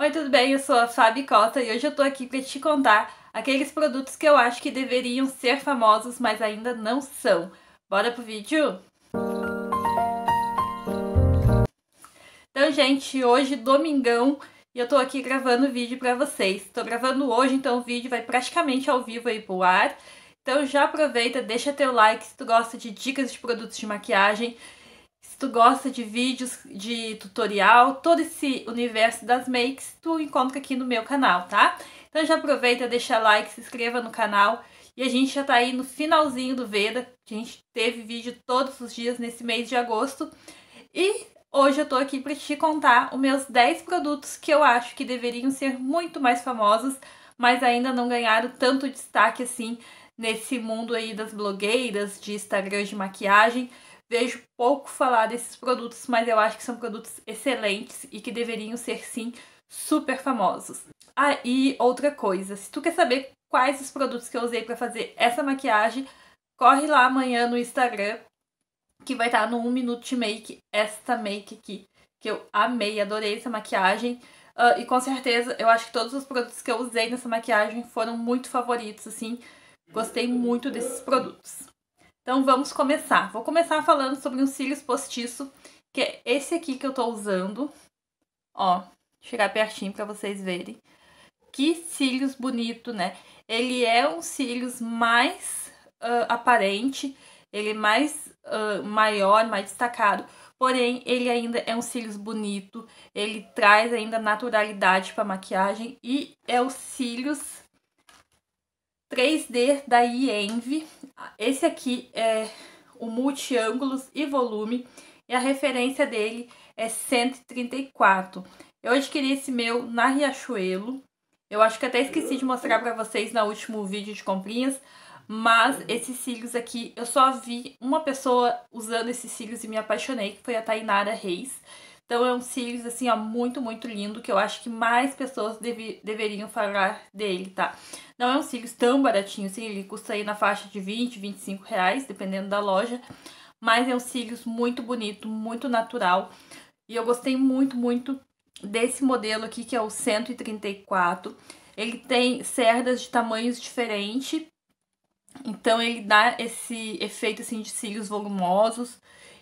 Oi, tudo bem? Eu sou a Fabi Costa e hoje eu tô aqui para te contar aqueles produtos que eu acho que deveriam ser famosos, mas ainda não são. Bora pro vídeo? Então, gente, hoje domingão e eu tô aqui gravando o vídeo para vocês. Tô gravando hoje, então o vídeo vai praticamente ao vivo aí pro ar. Então já aproveita, deixa teu like se tu gosta de dicas de produtos de maquiagem se tu gosta de vídeos de tutorial, todo esse universo das makes, tu encontra aqui no meu canal, tá? Então já aproveita, deixa like, se inscreva no canal. E a gente já tá aí no finalzinho do Veda. A gente teve vídeo todos os dias nesse mês de agosto. E hoje eu tô aqui para te contar os meus 10 produtos que eu acho que deveriam ser muito mais famosos, mas ainda não ganharam tanto destaque assim nesse mundo aí das blogueiras, de Instagram de maquiagem vejo pouco falar desses produtos, mas eu acho que são produtos excelentes e que deveriam ser sim super famosos. Ah, e outra coisa, se tu quer saber quais os produtos que eu usei para fazer essa maquiagem, corre lá amanhã no Instagram que vai estar tá no 1 Minute Make, esta make aqui, que eu amei, adorei essa maquiagem. Uh, e com certeza, eu acho que todos os produtos que eu usei nessa maquiagem foram muito favoritos, assim. Gostei muito desses produtos. Então vamos começar. Vou começar falando sobre os cílios postiço, que é esse aqui que eu tô usando. Ó, chegar pertinho para vocês verem. Que cílios bonito, né? Ele é um cílios mais uh, aparente, ele é mais uh, maior, mais destacado. Porém, ele ainda é um cílios bonito, ele traz ainda naturalidade para maquiagem e é os cílios 3D da Envy, Esse aqui é o multiângulos e volume e a referência dele é 134. Eu adquiri esse meu na Riachuelo. Eu acho que até esqueci de mostrar para vocês no último vídeo de comprinhas, mas esses cílios aqui, eu só vi uma pessoa usando esses cílios e me apaixonei, que foi a Tainara Reis. Então é um cílios, assim, ó, muito, muito lindo, que eu acho que mais pessoas deve, deveriam falar dele, tá? Não é um cílios tão baratinho, assim, ele custa aí na faixa de 20, 25 reais, dependendo da loja. Mas é um cílios muito bonito, muito natural. E eu gostei muito, muito desse modelo aqui, que é o 134. Ele tem cerdas de tamanhos diferentes, então ele dá esse efeito, assim, de cílios volumosos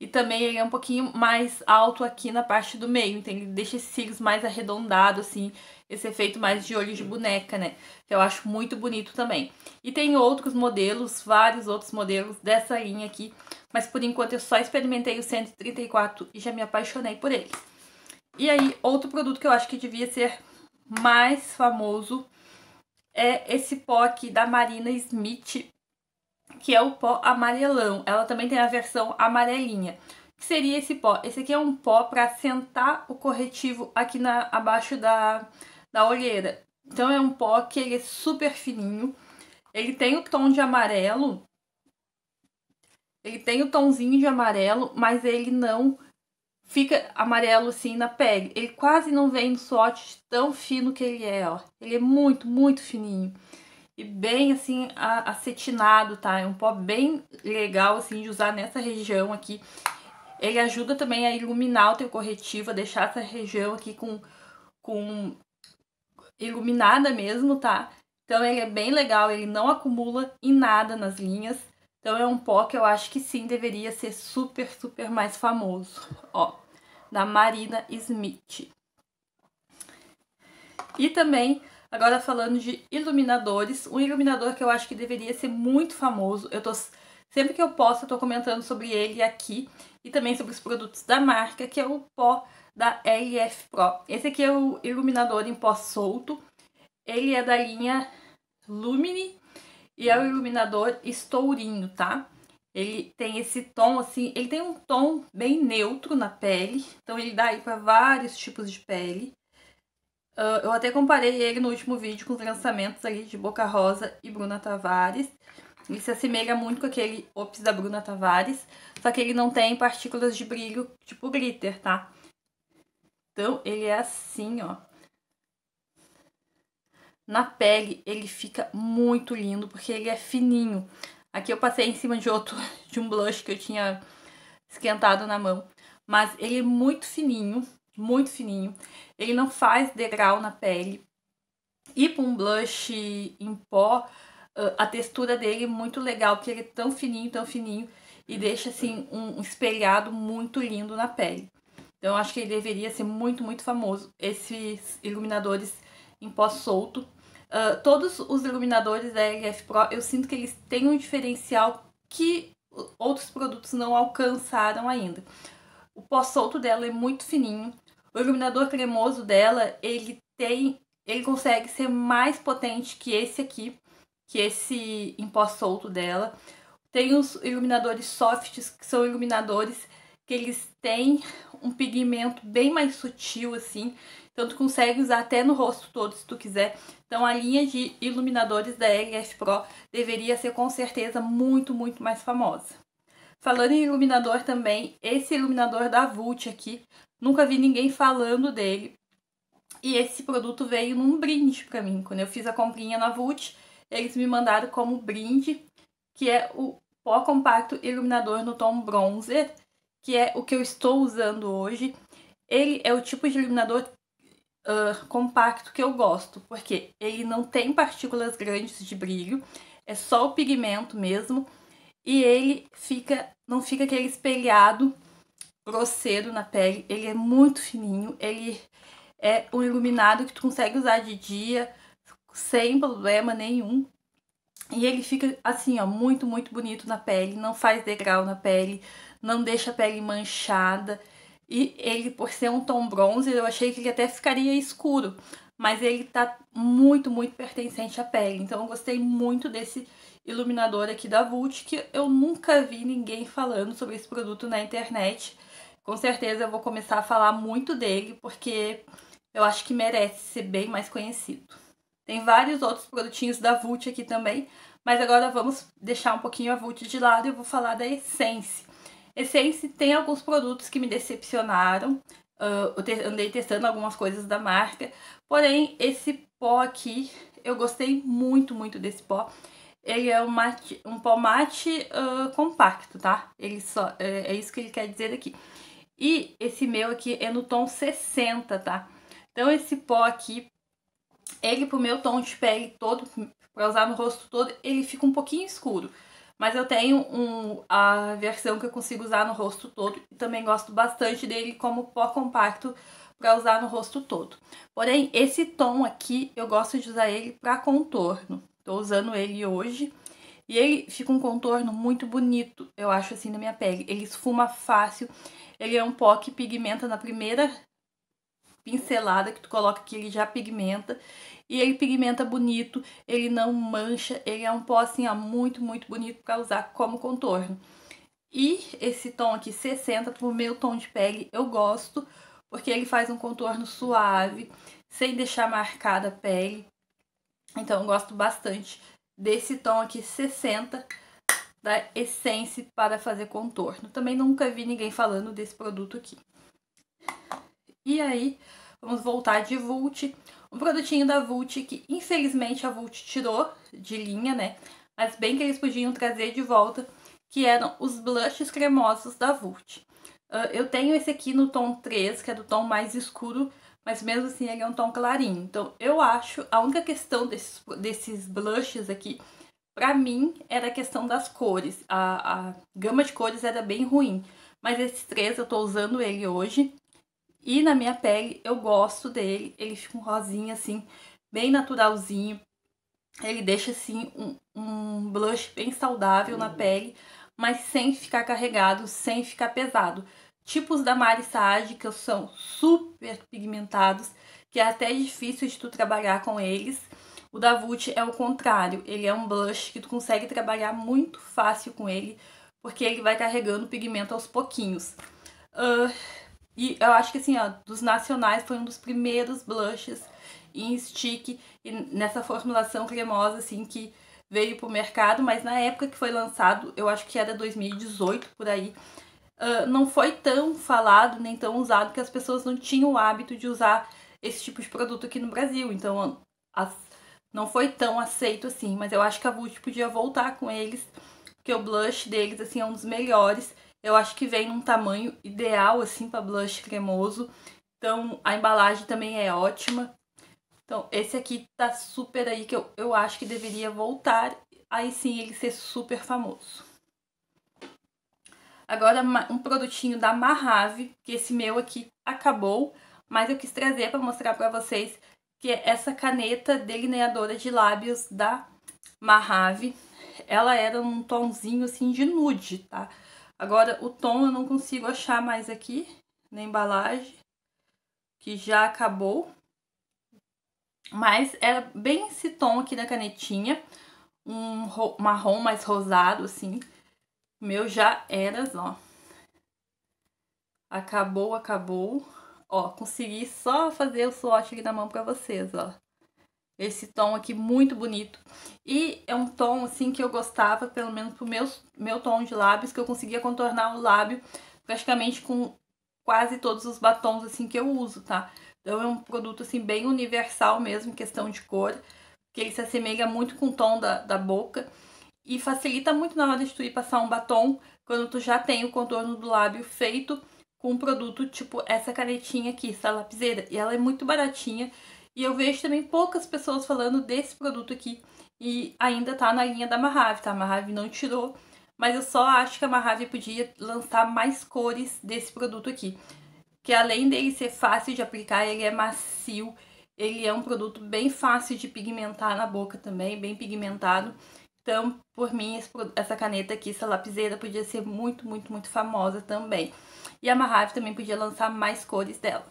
e também ele é um pouquinho mais alto aqui na parte do meio, então ele deixa esses cílios mais arredondados, assim, esse efeito mais de olho de boneca, né? Que eu acho muito bonito também. E tem outros modelos, vários outros modelos dessa linha aqui, mas por enquanto eu só experimentei o 134 e já me apaixonei por ele. E aí, outro produto que eu acho que devia ser mais famoso é esse pó aqui da Marina Smith que é o pó amarelão. Ela também tem a versão amarelinha. Que seria esse pó? Esse aqui é um pó para sentar o corretivo aqui na, abaixo da, da olheira. Então é um pó que ele é super fininho. Ele tem o tom de amarelo. Ele tem o tomzinho de amarelo, mas ele não fica amarelo assim na pele. Ele quase não vem no swatch tão fino que ele é, ó. Ele é muito, muito fininho e bem assim acetinado, tá? É um pó bem legal assim de usar nessa região aqui. Ele ajuda também a iluminar o teu corretivo, a deixar essa região aqui com, com iluminada mesmo, tá? Então ele é bem legal, ele não acumula em nada nas linhas. Então é um pó que eu acho que sim deveria ser super, super mais famoso. Ó, da Marina Smith. E também Agora falando de iluminadores, um iluminador que eu acho que deveria ser muito famoso, eu tô sempre que eu posso eu tô comentando sobre ele aqui e também sobre os produtos da marca, que é o pó da LF Pro. Esse aqui é o iluminador em pó solto. Ele é da linha Lumine e é o iluminador estourinho, tá? Ele tem esse tom assim, ele tem um tom bem neutro na pele, então ele dá aí para vários tipos de pele. Uh, eu até comparei ele no último vídeo com os lançamentos ali de Boca Rosa e Bruna Tavares. Ele se assemelha muito com aquele Ops da Bruna Tavares, só que ele não tem partículas de brilho tipo glitter, tá? Então ele é assim, ó. Na pele ele fica muito lindo, porque ele é fininho. Aqui eu passei em cima de outro, de um blush que eu tinha esquentado na mão. Mas ele é muito fininho, muito fininho. Ele não faz degrau na pele. E para um blush em pó, a textura dele é muito legal, porque ele é tão fininho, tão fininho, e deixa assim um espelhado muito lindo na pele. Então eu acho que ele deveria ser muito, muito famoso, esses iluminadores em pó solto. Uh, todos os iluminadores da LF Pro, eu sinto que eles têm um diferencial que outros produtos não alcançaram ainda. O pó solto dela é muito fininho. O iluminador cremoso dela, ele tem, ele consegue ser mais potente que esse aqui, que esse em pó solto dela. Tem os iluminadores softs, que são iluminadores que eles têm um pigmento bem mais sutil assim, então tu consegue usar até no rosto todo se tu quiser. Então a linha de iluminadores da LS Pro deveria ser com certeza muito, muito mais famosa. Falando em iluminador também, esse iluminador da Vult aqui, nunca vi ninguém falando dele. E esse produto veio num brinde para mim. Quando eu fiz a comprinha na Vult, eles me mandaram como brinde, que é o pó compacto iluminador no tom bronzer, que é o que eu estou usando hoje. Ele é o tipo de iluminador uh, compacto que eu gosto, porque ele não tem partículas grandes de brilho, é só o pigmento mesmo e ele fica não fica aquele espelhado grosseiro na pele, ele é muito fininho, ele é um iluminado que tu consegue usar de dia sem problema nenhum. E ele fica assim, ó, muito, muito bonito na pele, não faz degrau na pele, não deixa a pele manchada. E ele, por ser um tom bronze, eu achei que ele até ficaria escuro mas ele tá muito, muito pertencente à pele. Então eu gostei muito desse iluminador aqui da Vult, que eu nunca vi ninguém falando sobre esse produto na internet. Com certeza eu vou começar a falar muito dele, porque eu acho que merece ser bem mais conhecido. Tem vários outros produtinhos da Vult aqui também, mas agora vamos deixar um pouquinho a Vult de lado e eu vou falar da Essence. Essence tem alguns produtos que me decepcionaram, Uh, eu te andei testando algumas coisas da marca, Porém, esse pó aqui, eu gostei muito, muito desse pó. Ele é um, mate, um pó mate uh, compacto, tá? Ele só, é, é isso que ele quer dizer aqui. E esse meu aqui é no tom 60, tá? Então esse pó aqui, ele pro meu tom de pele todo, pra usar no rosto todo, ele fica um pouquinho escuro. Mas eu tenho um, a versão que eu consigo usar no rosto todo e também gosto bastante dele como pó compacto para usar no rosto todo. Porém, esse tom aqui eu gosto de usar ele para contorno. Tô usando ele hoje e ele fica um contorno muito bonito, eu acho assim na minha pele. Ele esfuma fácil. Ele é um pó que pigmenta na primeira pincelada que tu coloca que ele já pigmenta. E ele pigmenta bonito, ele não mancha, ele é um pó assim, ó, muito, muito bonito para usar como contorno. E esse tom aqui 60 pro meu tom de pele eu gosto, porque ele faz um contorno suave, sem deixar marcada a pele. Então, eu gosto bastante desse tom aqui 60 da Essence para fazer contorno. Também nunca vi ninguém falando desse produto aqui. E aí, vamos voltar de Vult. Um produtinho da Vult que, infelizmente, a Vult tirou de linha, né? Mas bem que eles podiam trazer de volta, que eram os blushes cremosos da Vult. Uh, eu tenho esse aqui no tom 3, que é do tom mais escuro, mas mesmo assim ele é um tom clarinho. Então eu acho, a única questão desses, desses blushes aqui, pra mim, era a questão das cores. A, a gama de cores era bem ruim. Mas esses três eu tô usando ele hoje. E na minha pele eu gosto dele. Ele fica um rosinha assim, bem naturalzinho. Ele deixa assim um, um blush bem saudável uhum. na pele mas sem ficar carregado, sem ficar pesado. Tipos da Mari Saad que são super pigmentados, que é até difícil de tu trabalhar com eles. O da Vult é o contrário, ele é um blush que tu consegue trabalhar muito fácil com ele, porque ele vai carregando pigmento aos pouquinhos. Uh, e eu acho que assim, ó, dos nacionais foi um dos primeiros blushes em stick, e nessa formulação cremosa, assim, que veio pro mercado, mas na época que foi lançado, eu acho que era 2018 por aí, uh, não foi tão falado nem tão usado que as pessoas não tinham o hábito de usar esse tipo de produto aqui no Brasil. Então, as, não foi tão aceito assim, mas eu acho que a Vult podia voltar com eles, porque o blush deles assim é um dos melhores. Eu acho que vem num tamanho ideal assim para blush cremoso. Então, a embalagem também é ótima. Então, esse aqui tá super aí que eu, eu acho que deveria voltar, aí sim ele ser super famoso. Agora, um produtinho da Mahave, que esse meu aqui acabou, mas eu quis trazer para mostrar para vocês que é essa caneta delineadora de lábios da Mahave. Ela era um tonzinho assim de nude, tá? Agora, o tom eu não consigo achar mais aqui na embalagem, que já acabou. Mas era é bem esse tom aqui da canetinha, um marrom mais rosado, assim. O meu já era, ó. Acabou, acabou. Ó, consegui só fazer o swatch aqui na mão pra vocês, ó. Esse tom aqui muito bonito. E é um tom, assim, que eu gostava, pelo menos pro meu, meu tom de lábios, que eu conseguia contornar o lábio praticamente com quase todos os batons, assim, que eu uso, tá? Então é um produto assim bem universal mesmo, questão de cor, que ele se assemelha muito com o tom da, da boca e facilita muito na hora de tu ir passar um batom quando tu já tem o contorno do lábio feito com um produto tipo essa canetinha aqui, essa lapiseira, e ela é muito baratinha. E eu vejo também poucas pessoas falando desse produto aqui e ainda tá na linha da Mahave, tá? A Mahave não tirou, mas eu só acho que a Mahave podia lançar mais cores desse produto aqui que além dele ser fácil de aplicar, ele é macio, ele é um produto bem fácil de pigmentar na boca também, bem pigmentado. Então, por mim, essa caneta aqui, essa lapiseira, podia ser muito, muito, muito famosa também. E a Mahave também podia lançar mais cores dela.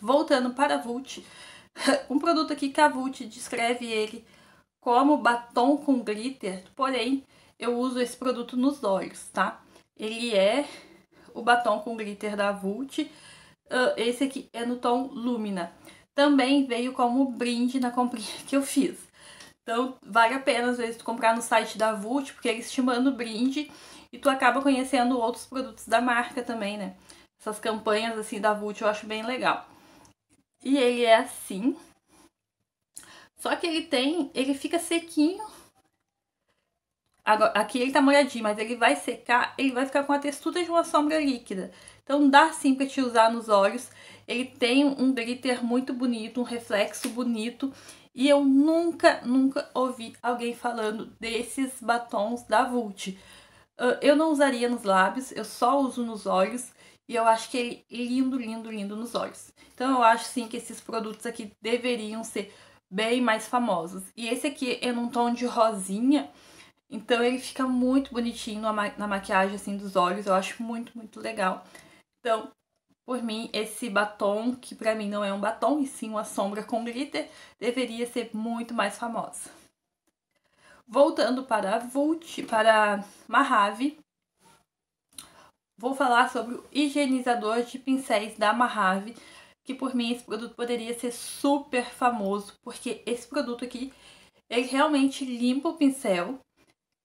Voltando para a Vult, um produto aqui que a Vult descreve ele como batom com glitter, porém, eu uso esse produto nos olhos, tá? Ele é o batom com glitter da Vult. Ah, esse aqui é no tom Lumina. Também veio como brinde na comprinha que eu fiz. Então, vale a pena, às vezes, tu comprar no site da Vult, porque eles te mandam brinde e tu acaba conhecendo outros produtos da marca também, né? Essas campanhas, assim, da Vult eu acho bem legal. E ele é assim. Só que ele tem... Ele fica sequinho, Agora, aqui ele tá molhadinho, mas ele vai secar, ele vai ficar com a textura de uma sombra líquida. Então dá sim pra te usar nos olhos. Ele tem um glitter muito bonito, um reflexo bonito. E eu nunca, nunca ouvi alguém falando desses batons da Vult. Ah, eu não usaria nos lábios, eu só uso nos olhos. E eu acho que ele é lindo, lindo, lindo nos olhos. Então eu acho sim que esses produtos aqui deveriam ser bem mais famosos. E esse aqui é num tom de rosinha. Então ele fica muito bonitinho na, na maquiagem assim dos olhos, eu acho muito, muito legal. Então, por mim, esse batom, que pra mim não é um batom, e sim uma sombra com glitter, deveria ser muito mais famosa. Voltando para Vult, para Mahave, vou falar sobre o higienizador de pincéis da Mahave, que por mim esse produto poderia ser super famoso, porque esse produto aqui, ele realmente limpa o pincel,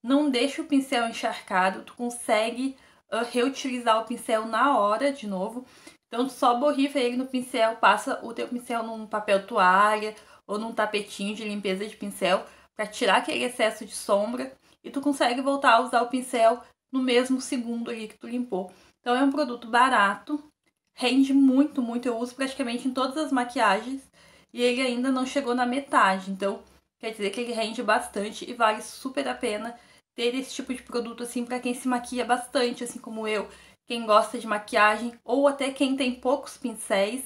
não deixa o pincel encharcado, tu consegue uh, reutilizar o pincel na hora de novo. Então tu só borrifa ele no pincel, passa o teu pincel num papel toalha ou num tapetinho de limpeza de pincel para tirar aquele excesso de sombra e tu consegue voltar a usar o pincel no mesmo segundo ali que tu limpou. Então é um produto barato, rende muito, muito, eu uso praticamente em todas as maquiagens e ele ainda não chegou na metade. Então quer dizer que ele rende bastante e vale super a pena ter esse tipo de produto assim para quem se maquia bastante, assim como eu, quem gosta de maquiagem ou até quem tem poucos pincéis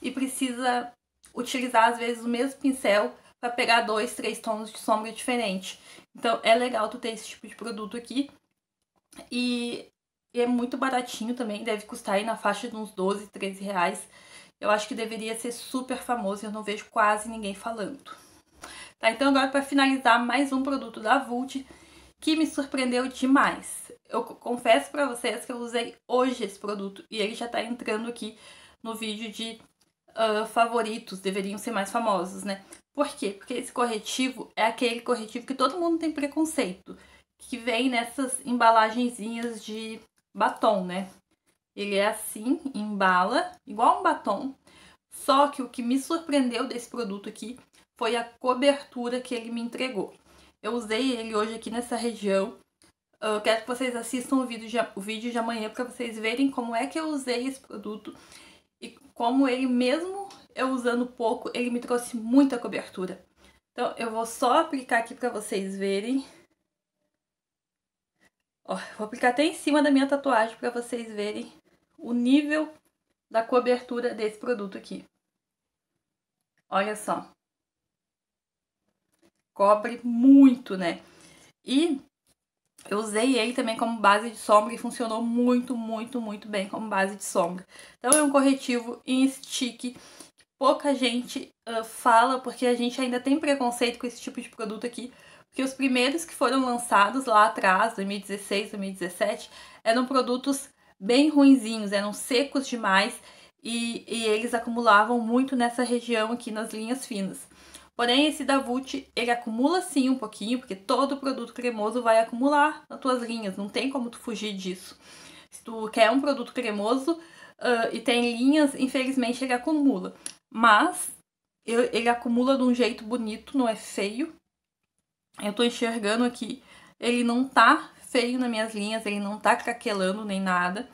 e precisa utilizar às vezes o mesmo pincel para pegar dois, três tons de sombra diferente. Então é legal tu ter esse tipo de produto aqui. E, é muito baratinho também, deve custar aí na faixa de uns 12, 13 reais. Eu acho que deveria ser super famoso, e eu não vejo quase ninguém falando. Tá, então agora para finalizar mais um produto da Vult, que me surpreendeu demais. Eu confesso para vocês que eu usei hoje esse produto e ele já tá entrando aqui no vídeo de uh, favoritos, deveriam ser mais famosos, né? Por quê? Porque esse corretivo é aquele corretivo que todo mundo tem preconceito, que vem nessas embalagenzinhas de batom, né? Ele é assim, embala, igual um batom, só que o que me surpreendeu desse produto aqui foi a cobertura que ele me entregou. Eu usei ele hoje aqui nessa região. Ah, eu quero que vocês assistam o vídeo de, o vídeo de amanhã para vocês verem como é que eu usei esse produto e como ele, mesmo eu usando pouco, ele me trouxe muita cobertura. Então, eu vou só aplicar aqui para vocês verem. Ó, vou aplicar até em cima da minha tatuagem para vocês verem o nível da cobertura desse produto aqui. Olha só cobre muito, né? E eu usei ele também como base de sombra e funcionou muito, muito, muito bem como base de sombra. Então é um corretivo em stick pouca gente uh, fala, porque a gente ainda tem preconceito com esse tipo de produto aqui, porque os primeiros que foram lançados lá atrás, 2016, 2017, eram produtos bem ruinzinhos, eram secos demais e, e eles acumulavam muito nessa região aqui nas linhas finas. Porém, esse Davut, ele acumula sim um pouquinho, porque todo produto cremoso vai acumular nas tuas linhas, não tem como tu fugir disso. Se tu quer um produto cremoso uh, e tem linhas, infelizmente ele acumula. Mas ele acumula de um jeito bonito, não é feio. Eu tô enxergando aqui, ele não tá feio nas minhas linhas, ele não tá craquelando nem nada.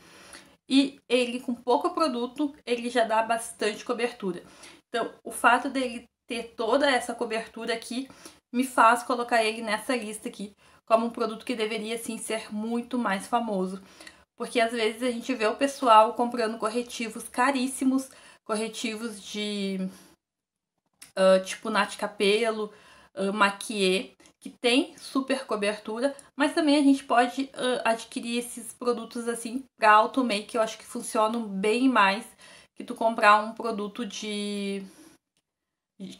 E ele, com pouco produto, ele já dá bastante cobertura. Então, o fato dele ter toda essa cobertura aqui me faz colocar ele nessa lista aqui como um produto que deveria sim ser muito mais famoso. Porque às vezes a gente vê o pessoal comprando corretivos caríssimos, corretivos de uh, tipo Nath Capelo, uh, que tem super cobertura, mas também a gente pode uh, adquirir esses produtos assim para auto make, eu acho que funcionam bem mais que tu comprar um produto de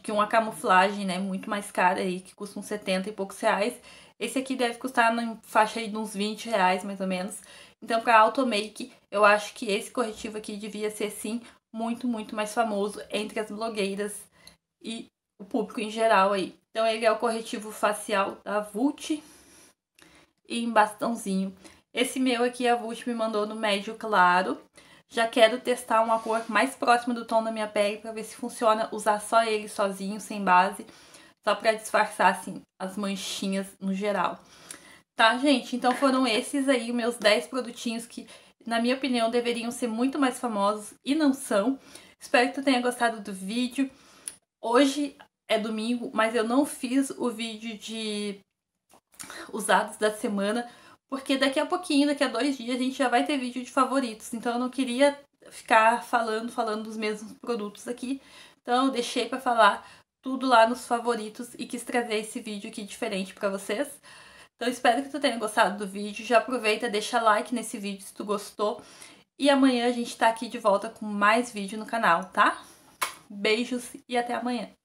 que uma camuflagem, né, muito mais cara aí, que custa uns 70 e poucos reais. Esse aqui deve custar na faixa aí de uns 20 reais, mais ou menos. Então, para automake, eu acho que esse corretivo aqui devia ser, sim, muito, muito mais famoso entre as blogueiras e o público em geral aí. Então, ele é o corretivo facial da Vult em bastãozinho. Esse meu aqui, a Vult me mandou no médio claro. Já quero testar uma cor mais próxima do tom da minha pele para ver se funciona usar só ele sozinho, sem base, só para disfarçar assim as manchinhas no geral. Tá, gente? Então foram esses aí meus 10 produtinhos que, na minha opinião, deveriam ser muito mais famosos e não são. Espero que tu tenha gostado do vídeo. Hoje é domingo, mas eu não fiz o vídeo de usados da semana porque daqui a pouquinho, daqui a dois dias, a gente já vai ter vídeo de favoritos. Então eu não queria ficar falando, falando dos mesmos produtos aqui. Então eu deixei para falar tudo lá nos favoritos e quis trazer esse vídeo aqui diferente para vocês. Então espero que tu tenha gostado do vídeo. Já aproveita, deixa like nesse vídeo se tu gostou. E amanhã a gente tá aqui de volta com mais vídeo no canal, tá? Beijos e até amanhã.